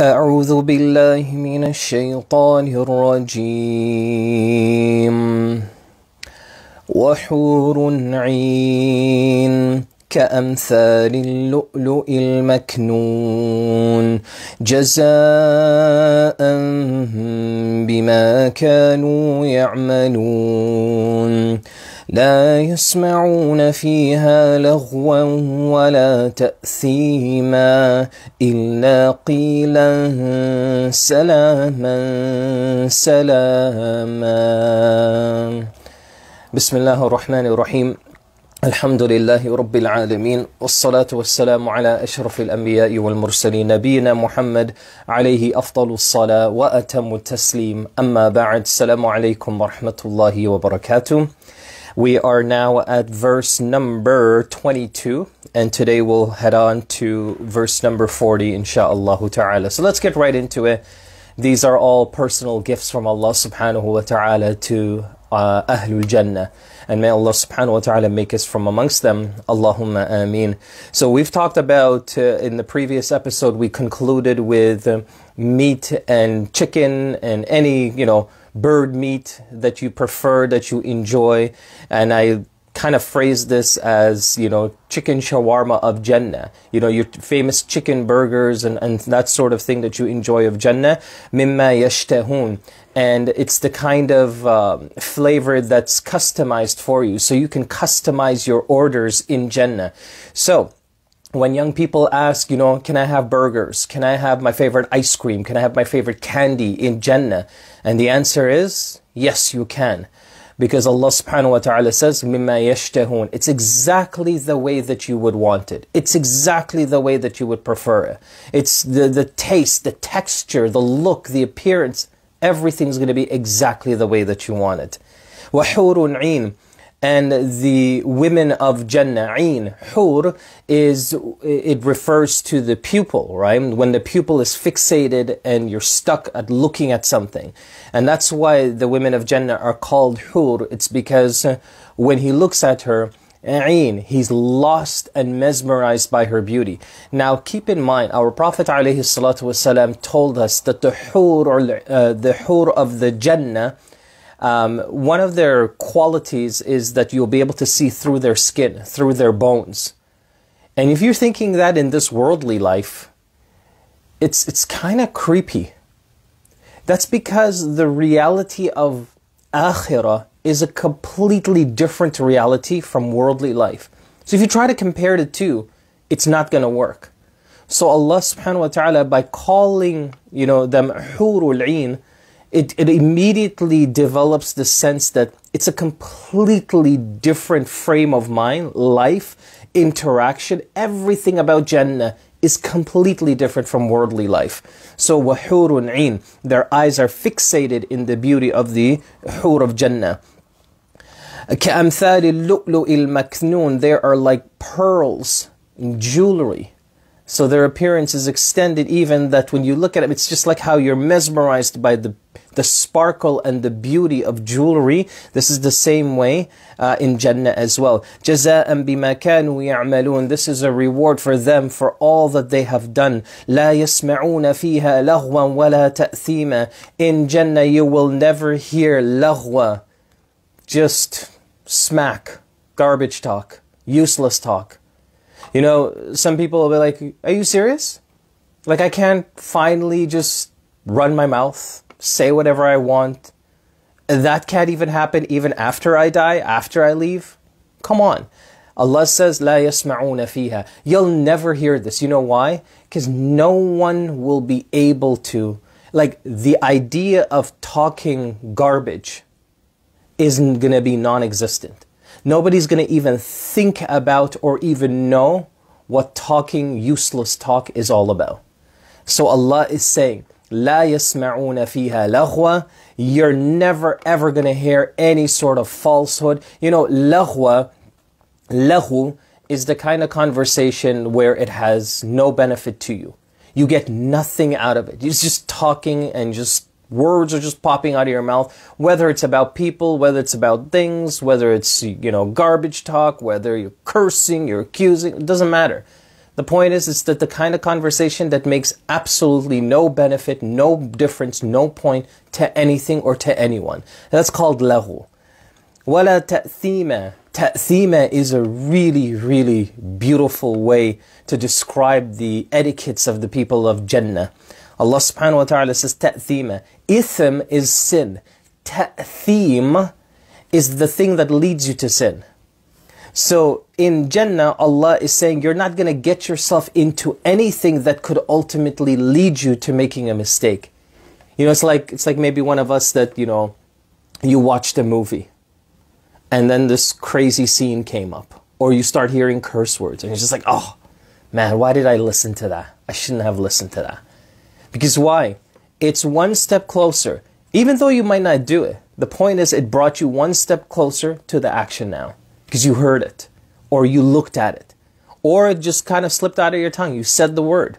أعوذ بالله من الشيطان الرجيم وحور عين كأمثال اللؤلؤ المكنون جزاء بما كانوا يعملون لا يسمعون فيها لغوا ولا تأثيما إلا قيلا سلاما سلاما بسم الله الرحمن الرحيم الحمد لله رب العالمين والصلاة والسلام على أشرف الأنبياء والمرسلين نبينا محمد عليه أفضل الصلاة وأتم التسليم أما بعد السلام عليكم ورحمة الله وبركاته We are now at verse number 22, and today we'll head on to verse number 40, insha'Allah ta'ala. So let's get right into it. These are all personal gifts from Allah subhanahu wa ta'ala to uh, Ahlul Jannah. And may Allah subhanahu wa ta'ala make us from amongst them. Allahumma ameen. So we've talked about uh, in the previous episode, we concluded with uh, meat and chicken and any, you know, bird meat that you prefer, that you enjoy. And I kind of phrase this as, you know, chicken shawarma of Jannah. You know, your famous chicken burgers and, and that sort of thing that you enjoy of Jannah. Mimma yashtahun. And it's the kind of um, flavor that's customized for you. So you can customize your orders in Jannah. So, when young people ask, you know, can I have burgers? Can I have my favorite ice cream? Can I have my favorite candy in Jannah? And the answer is yes, you can. Because Allah subhanahu wa ta'ala says, Mimma It's exactly the way that you would want it. It's exactly the way that you would prefer it. It's the, the taste, the texture, the look, the appearance. Everything's going to be exactly the way that you want it. وَحُورٌ عِينٌ and the women of Jannah, Hur, is, it refers to the pupil, right? When the pupil is fixated and you're stuck at looking at something. And that's why the women of Jannah are called Hur. It's because when he looks at her, Ain, he's lost and mesmerized by her beauty. Now keep in mind, our Prophet ﷺ told us that the Hur, or, uh, the Hur of the Jannah, um, one of their qualities is that you'll be able to see through their skin, through their bones. And if you're thinking that in this worldly life, it's, it's kind of creepy. That's because the reality of akhirah is a completely different reality from worldly life. So if you try to compare the two, it's not going to work. So Allah subhanahu wa ta'ala by calling, you know, them hurul it, it immediately develops the sense that it's a completely different frame of mind, life, interaction, everything about Jannah is completely different from worldly life. So wahurun ain, their eyes are fixated in the beauty of the hur of Jannah. كأمثال اللؤلؤ المكنون, they are like pearls in jewelry. So their appearance is extended even that when you look at it, it's just like how you're mesmerized by the, the sparkle and the beauty of jewelry. This is the same way uh, in Jannah as well. جَزَاءً بِمَا كَانُوا يَعْمَلُونَ This is a reward for them for all that they have done. لَا يَسْمَعُونَ فِيهَا لَغْوًا وَلَا تَأْثِيمًا In Jannah you will never hear لَغْوَ, just smack, garbage talk, useless talk. You know, some people will be like, Are you serious? Like, I can't finally just run my mouth, say whatever I want. That can't even happen even after I die, after I leave. Come on. Allah says, 'لا يسمعون فيها.' You'll never hear this. You know why? Because no one will be able to. Like, the idea of talking garbage isn't going to be non existent. Nobody's going to even think about or even know what talking, useless talk is all about. So Allah is saying, لا يسمعون فيها لغوة You're never ever going to hear any sort of falsehood. You know, لغوة, لغو is the kind of conversation where it has no benefit to you. You get nothing out of it. It's just talking and just words are just popping out of your mouth, whether it's about people, whether it's about things, whether it's, you know, garbage talk, whether you're cursing, you're accusing, it doesn't matter. The point is, it's that the kind of conversation that makes absolutely no benefit, no difference, no point to anything or to anyone. That's called lahu. Wala ta'thima. Ta'thima is a really, really beautiful way to describe the etiquettes of the people of Jannah. Allah subhanahu wa ta'ala says ta'thima. Ithm is sin. Ta'thim is the thing that leads you to sin. So in Jannah, Allah is saying you're not going to get yourself into anything that could ultimately lead you to making a mistake. You know, it's like it's like maybe one of us that you know, you watched a movie, and then this crazy scene came up, or you start hearing curse words, and you're just like, oh, man, why did I listen to that? I shouldn't have listened to that. Because why? it's one step closer. Even though you might not do it, the point is it brought you one step closer to the action now because you heard it or you looked at it or it just kind of slipped out of your tongue. You said the word.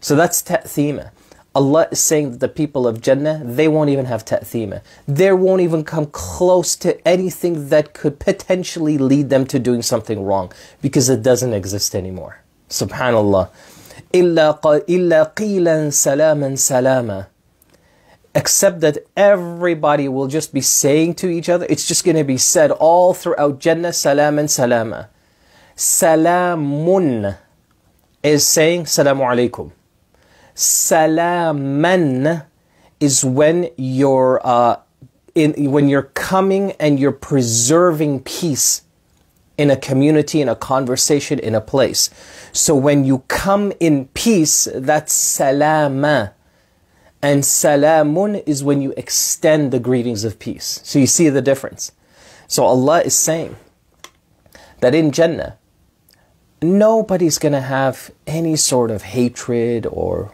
So that's ta'thima. Allah is saying that the people of Jannah, they won't even have ta'thima. They won't even come close to anything that could potentially lead them to doing something wrong because it doesn't exist anymore. Subhanallah except that everybody will just be saying to each other, it's just going to be said all throughout Jannah, salam and salama. Salamun is saying salamu alaykum. Salaman is when you're, uh, in, when you're coming and you're preserving peace in a community, in a conversation, in a place. So when you come in peace, that's salama. And salamun is when you extend the greetings of peace. So you see the difference. So Allah is saying that in Jannah, nobody's going to have any sort of hatred or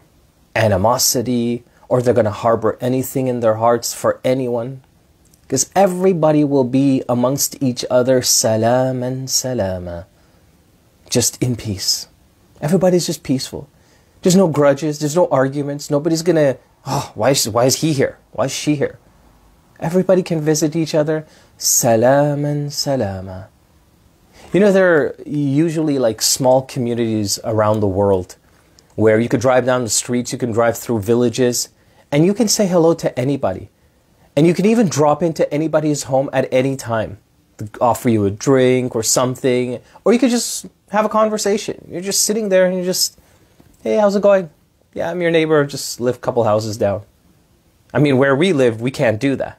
animosity or they're going to harbor anything in their hearts for anyone. Because everybody will be amongst each other, salam and salama, just in peace. Everybody's just peaceful. There's no grudges, there's no arguments. Nobody's going to, oh, why is, why is he here? Why is she here? Everybody can visit each other, salam and salama. You know, there are usually like small communities around the world where you could drive down the streets, you can drive through villages, and you can say hello to anybody. And you can even drop into anybody's home at any time, offer you a drink or something, or you could just have a conversation. You're just sitting there and you're just, hey, how's it going? Yeah, I'm your neighbor, just live a couple houses down. I mean, where we live, we can't do that.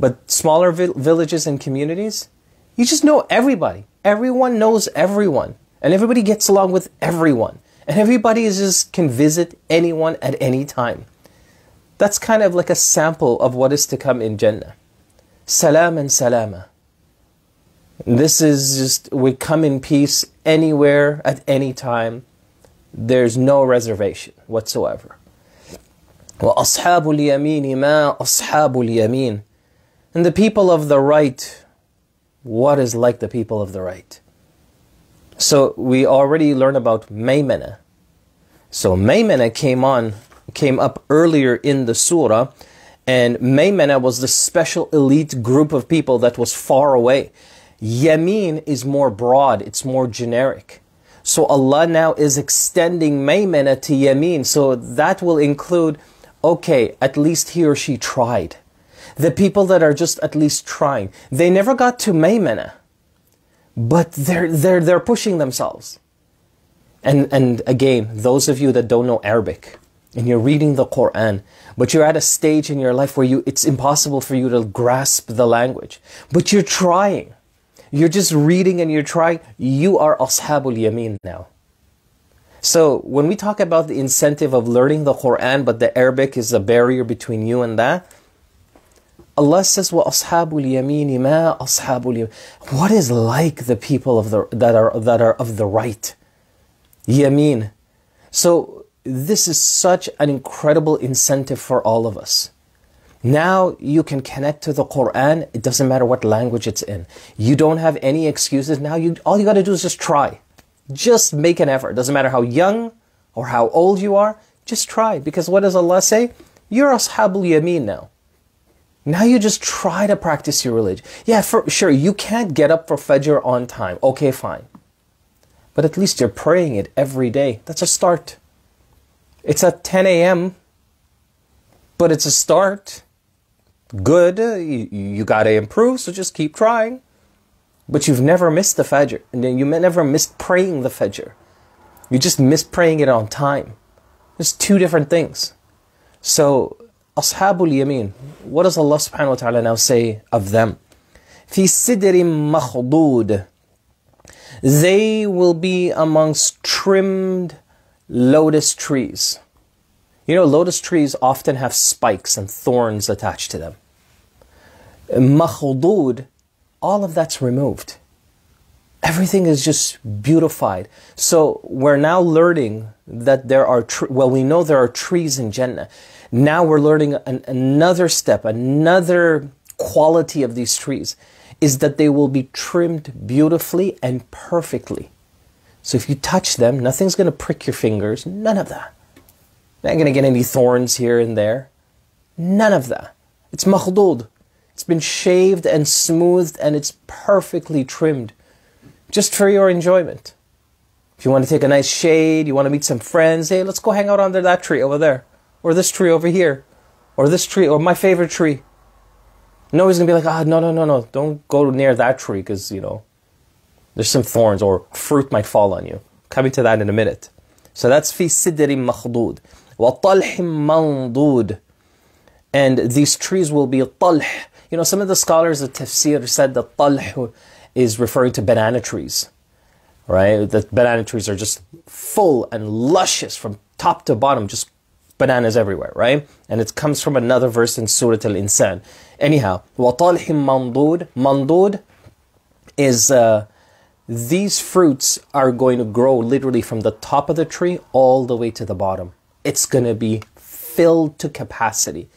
But smaller vi villages and communities, you just know everybody. Everyone knows everyone, and everybody gets along with everyone, and everybody is just can visit anyone at any time. That's kind of like a sample of what is to come in Jannah. Salam and salama. This is just, we come in peace anywhere, at any time. There's no reservation whatsoever. ashabul الْيَمِينِ مَا ashabul الْيَمِينِ And the people of the right, what is like the people of the right? So we already learn about Maymana. So Maymana came on came up earlier in the surah, and Maymana was the special elite group of people that was far away. Yamin is more broad, it's more generic. So Allah now is extending Maymana to Yamin. So that will include, okay, at least he or she tried. The people that are just at least trying. They never got to Maymana, but they're, they're, they're pushing themselves. And, and again, those of you that don't know Arabic, and you're reading the Quran, but you're at a stage in your life where you, it's impossible for you to grasp the language, but you're trying. You're just reading and you're trying. You are Ashabul Yameen now. So when we talk about the incentive of learning the Quran, but the Arabic is a barrier between you and that, Allah says, وَأَصْحَابُ ashabul مَا What is like the people of the, that, are, that are of the right? Yameen. So this is such an incredible incentive for all of us. Now you can connect to the Quran. It doesn't matter what language it's in. You don't have any excuses. Now you, all you got to do is just try. Just make an effort. It doesn't matter how young or how old you are. Just try. Because what does Allah say? You're Ashabul Yameen now. Now you just try to practice your religion. Yeah, for sure, you can't get up for Fajr on time. Okay, fine. But at least you're praying it every day. That's a start. It's at 10 a.m., but it's a start. Good. Uh, you, you got to improve, so just keep trying. But you've never missed the Fajr. And you never missed praying the Fajr. You just missed praying it on time. There's two different things. So, Ashabul Yameen, what does Allah subhanahu wa ta'ala now say of them? في سدر مخضود they will be amongst trimmed lotus trees. You know, lotus trees often have spikes and thorns attached to them. Makhdud, all of that's removed. Everything is just beautified. So we're now learning that there are, well, we know there are trees in Jannah. Now we're learning an another step, another quality of these trees is that they will be trimmed beautifully and perfectly. So if you touch them, nothing's going to prick your fingers, none of that. Not going to get any thorns here and there, none of that. It's makhdud. It's been shaved and smoothed and it's perfectly trimmed just for your enjoyment. If you want to take a nice shade, you want to meet some friends, hey, let's go hang out under that tree over there, or this tree over here, or this tree, or my favorite tree. Nobody's gonna be like, ah, oh, no, no, no, no, don't go near that tree because, you know, there's some thorns or fruit might fall on you. Coming to that in a minute. So that's fi sidri makhdud. Wa talhim mandud. And these trees will be talh. You know, some of the scholars of tafsir said that talh is referring to banana trees. Right? That banana trees are just full and luscious from top to bottom, just bananas everywhere, right? And it comes from another verse in Surah Al Insan. Anyhow, وَطَالْحٍ mandud. Mandud is uh, these fruits are going to grow literally from the top of the tree all the way to the bottom. It's going to be filled to capacity.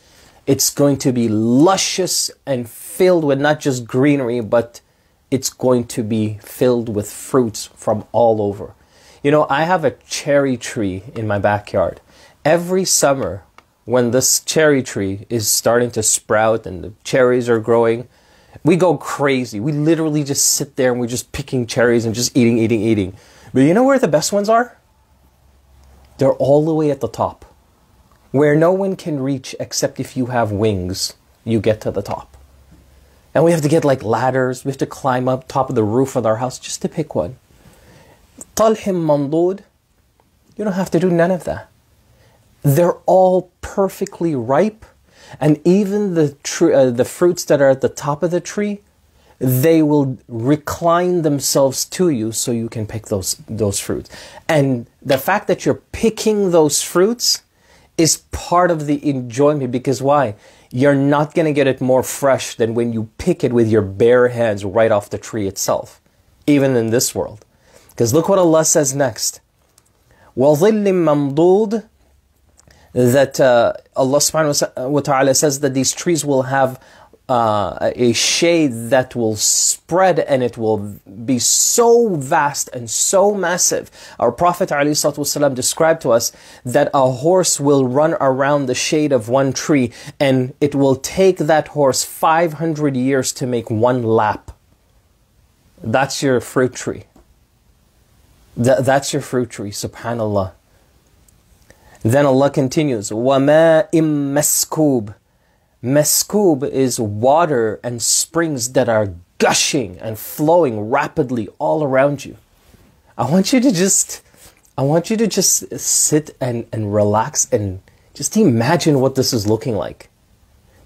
It's going to be luscious and filled with not just greenery, but it's going to be filled with fruits from all over. You know, I have a cherry tree in my backyard. Every summer, when this cherry tree is starting to sprout and the cherries are growing, we go crazy. We literally just sit there and we're just picking cherries and just eating, eating, eating. But you know where the best ones are? They're all the way at the top. Where no one can reach except if you have wings, you get to the top. And we have to get like ladders, we have to climb up top of the roof of our house just to pick one. Talhim mandud, you don't have to do none of that. They're all perfectly ripe and even the, tr- uh, the fruits that are at the top of the tree, they will recline themselves to you so you can pick those, those fruits. And the fact that you're picking those fruits is part of the enjoyment because why? You're not going to get it more fresh than when you pick it with your bare hands right off the tree itself, even in this world. Because look what Allah says next. وَظِلٍّ مَمْضُودٍ that uh, Allah subhanahu wa ta'ala says that these trees will have uh, a shade that will spread and it will be so vast and so massive. Our Prophet ﷺ described to us that a horse will run around the shade of one tree and it will take that horse 500 years to make one lap. That's your fruit tree. Th that's your fruit tree, subhanAllah. Then Allah continues, وَمَاءٍ مَسْكُوبٍ Meskub is water and springs that are gushing and flowing rapidly all around you. I want you to just I want you to just sit and, and relax and just imagine what this is looking like.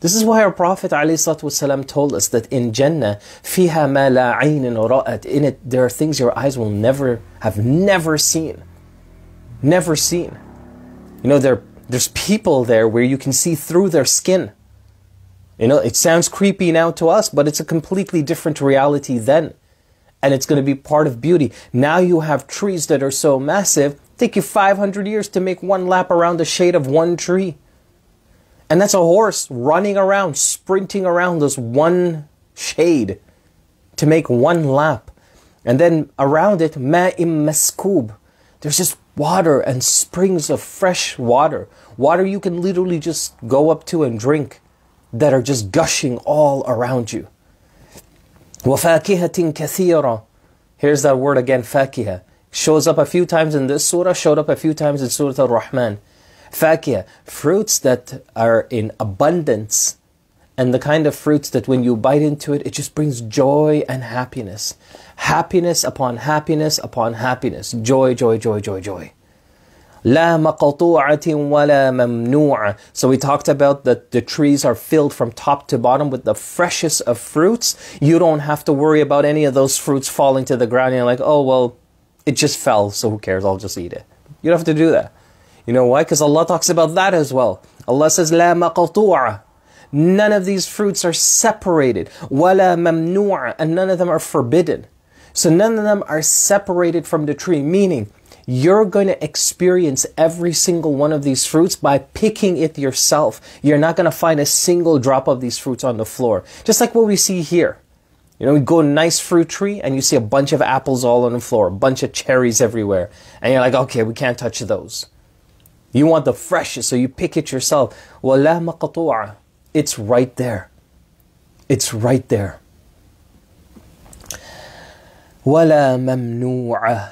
This is why our Prophet ﷺ told us that in Jannah, فيها ما لا عين رأت. In it, there are things your eyes will never have never seen. Never seen. You know, there, there's people there where you can see through their skin. You know, it sounds creepy now to us, but it's a completely different reality then. And it's going to be part of beauty. Now you have trees that are so massive, take you 500 years to make one lap around the shade of one tree. And that's a horse running around, sprinting around this one shade to make one lap. And then around it, ma'im maskoob. There's just water and springs of fresh water, water you can literally just go up to and drink that are just gushing all around you. وَفَاكِهَةٍ كَثِيرًا Here's that word again, fakiha. Shows up a few times in this surah, showed up a few times in Surah Al-Rahman. Fakiha, fruits that are in abundance and the kind of fruits that when you bite into it, it just brings joy and happiness. Happiness upon happiness upon happiness. Joy, joy, joy, joy, joy. لا مقطوعة ولا ممنوعة. So we talked about that the trees are filled from top to bottom with the freshest of fruits. You don't have to worry about any of those fruits falling to the ground. You're like, oh, well, it just fell, so who cares? I'll just eat it. You don't have to do that. You know why? Because Allah talks about that as well. Allah says, لا مقطوعة. None of these fruits are separated. Wala mamnu'a, And none of them are forbidden. So none of them are separated from the tree, meaning you're going to experience every single one of these fruits by picking it yourself. You're not going to find a single drop of these fruits on the floor. Just like what we see here. You know, we go nice fruit tree and you see a bunch of apples all on the floor, a bunch of cherries everywhere. And you're like, okay, we can't touch those. You want the freshest, so you pick it yourself. وَلَا مَقْطُوعَ it's right there. It's right there. وَلَا مَمْنُوعَ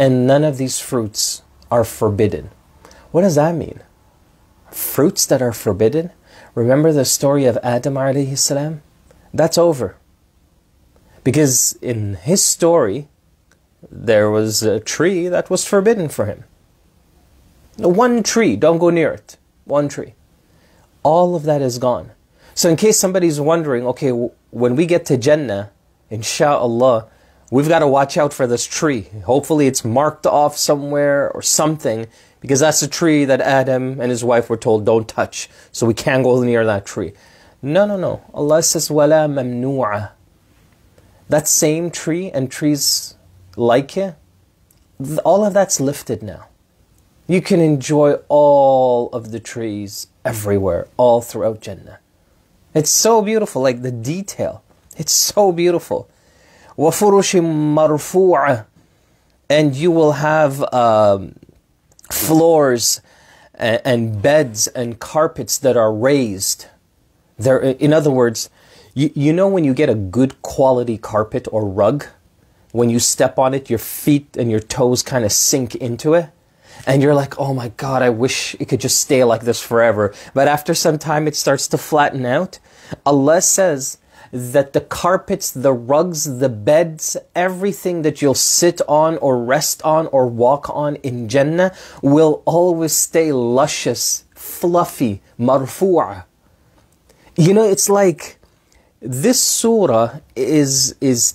And none of these fruits are forbidden. What does that mean? Fruits that are forbidden? Remember the story of Adam alayhi salam? That's over. Because in his story, there was a tree that was forbidden for him. One tree, don't go near it. One tree all of that is gone. So, in case somebody's wondering, okay, when we get to Jannah, inshallah, we've got to watch out for this tree. Hopefully, it's marked off somewhere or something, because that's the tree that Adam and his wife were told don't touch. So, we can't go near that tree. No, no, no. Allah says, wala mamnu'a. That same tree and trees like it, all of that's lifted now. You can enjoy all of the trees everywhere, all throughout Jannah. It's so beautiful, like the detail. It's so beautiful. وَفُرُشٍ And you will have um, floors and, and, beds and carpets that are raised. There, in other words, you, you know when you get a good quality carpet or rug? When you step on it, your feet and your toes kind of sink into it? and you're like, oh my god, I wish it could just stay like this forever. But after some time, it starts to flatten out. Allah says that the carpets, the rugs, the beds, everything that you'll sit on or rest on or walk on in Jannah will always stay luscious, fluffy, marfu'a. You know, it's like this surah is is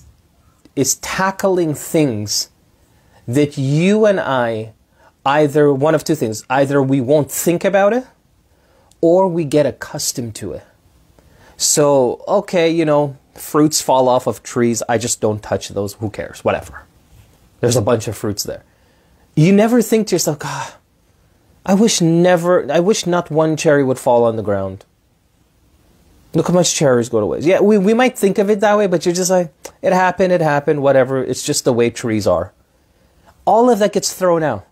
is tackling things that you and I either one of two things either we won't think about it or we get accustomed to it. So, okay, you know, fruits fall off of trees. I just don't touch those. Who cares? Whatever. There's a bunch of fruits there. You never think to yourself, God, I wish never, I wish not one cherry would fall on the ground. Look how much cherries go to waste. Yeah, we, we might think of it that way, but you're just like, it happened, it happened, whatever. It's just the way trees are. All of that gets thrown out.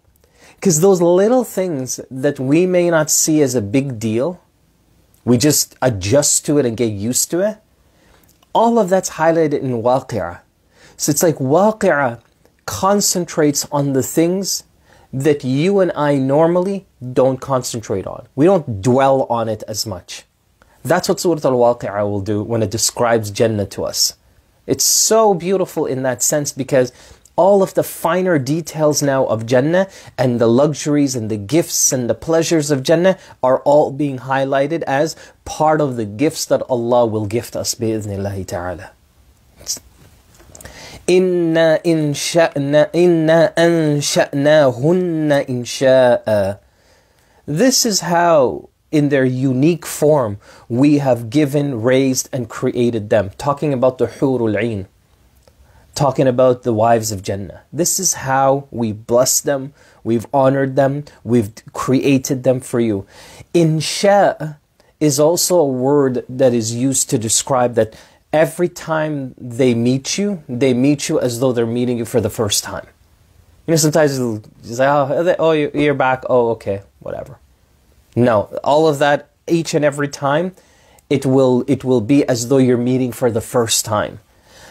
Because those little things that we may not see as a big deal, we just adjust to it and get used to it. All of that's highlighted in waqi'ah. So it's like waqi'ah concentrates on the things that you and I normally don't concentrate on. We don't dwell on it as much. That's what Surah Al-Waqi'ah will do when it describes Jannah to us. It's so beautiful in that sense because all of the finer details now of Jannah and the luxuries and the gifts and the pleasures of Jannah are all being highlighted as part of the gifts that Allah will gift us bi'idhnillahi ta'ala. Inna insha'na inna insha'a. This is how in their unique form, we have given, raised, and created them. Talking about the Hurul Ain talking about the wives of Jannah. This is how we bless them, we've honored them, we've created them for you. Insha is also a word that is used to describe that every time they meet you, they meet you as though they're meeting you for the first time. You know, sometimes it's like, oh, oh you're back. Oh, okay, whatever. No, all of that, each and every time, it will, it will be as though you're meeting for the first time.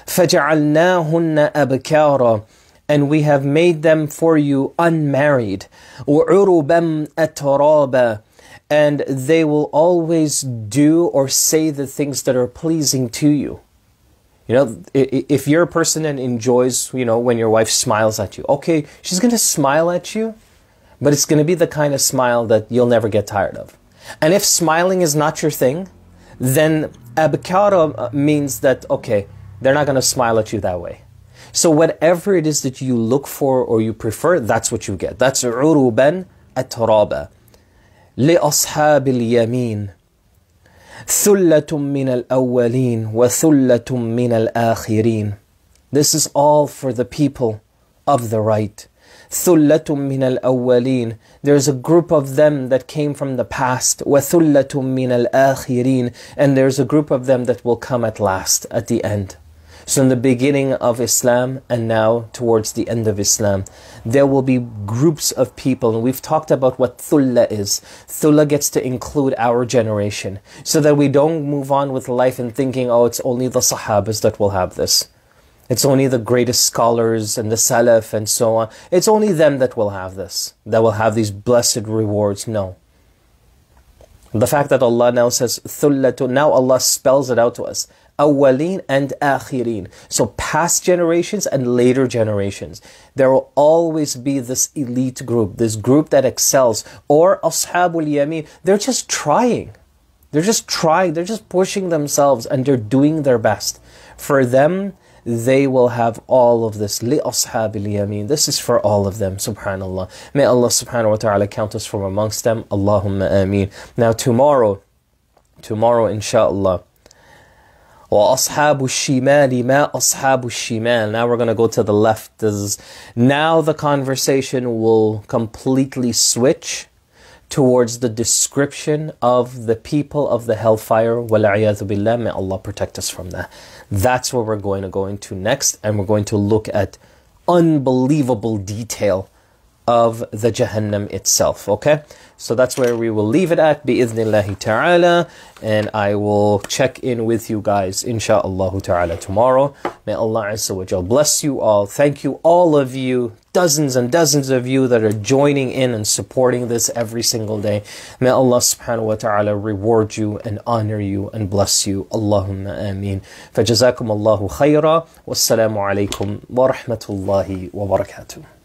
فَجَعَلْنَاهُنَّ أَبْكَارًا and we have made them for you unmarried. وَعُرُبًا أَتْرَابًا and they will always do or say the things that are pleasing to you. You know, if you're a person that enjoys, you know, when your wife smiles at you, okay, she's going to smile at you, but it's going to be the kind of smile that you'll never get tired of. And if smiling is not your thing, then abkara uh, means that, okay, they're not going to smile at you that way. So whatever it is that you look for or you prefer, that's what you get. That's عُرُبًا أَتْرَابًا لِأَصْحَابِ الْيَمِينِ ثُلَّةٌ مِّنَ الْأَوَّلِينَ وَثُلَّةٌ مِّنَ الْآخِرِينَ This is all for the people of the right. ثُلَّةٌ مِّنَ الْأَوَّلِينَ There's a group of them that came from the past. وَثُلَّةٌ مِّنَ الْآخِرِينَ And there's a group of them that will come at last, at the end. So, in the beginning of Islam and now towards the end of Islam, there will be groups of people. And we've talked about what thulla is. Thulla gets to include our generation so that we don't move on with life and thinking, oh, it's only the Sahabas that will have this. It's only the greatest scholars and the Salaf and so on. It's only them that will have this, that will have these blessed rewards. No. The fact that Allah now says thullatu, now Allah spells it out to us awwaleen and akhirin. So past generations and later generations. There will always be this elite group, this group that excels, or ashabul yameen. They're just trying. They're just trying. They're just pushing themselves and they're doing their best. For them, they will have all of this. لِأَصْحَابِ الْيَمِينَ This is for all of them, subhanAllah. May Allah subhanahu wa ta'ala count us from amongst them. Allahumma ameen. Now tomorrow, tomorrow inshallah, وَأَصْحَابُ الشِّمَالِ مَا أَصْحَابُ الشِّمَالِ Now we're going to go to the left. This is, now the conversation will completely switch towards the description of the people of the hellfire. وَالْعِيَاذُ بِاللَّهِ May Allah protect us from that. That's what we're going to go into next. And we're going to look at unbelievable detail of the Jahannam itself. Okay, so that's where we will leave it at. Bi'idhnillahi ta'ala. And I will check in with you guys, insha'Allah ta'ala, tomorrow. May Allah Azza wa Jal bless you all. Thank you, all of you, dozens and dozens of you that are joining in and supporting this every single day. May Allah subhanahu wa ta'ala reward you and honor you and bless you. Allahumma ameen. فجزاكم الله خيرا والسلام wa rahmatullahi wa barakatuh.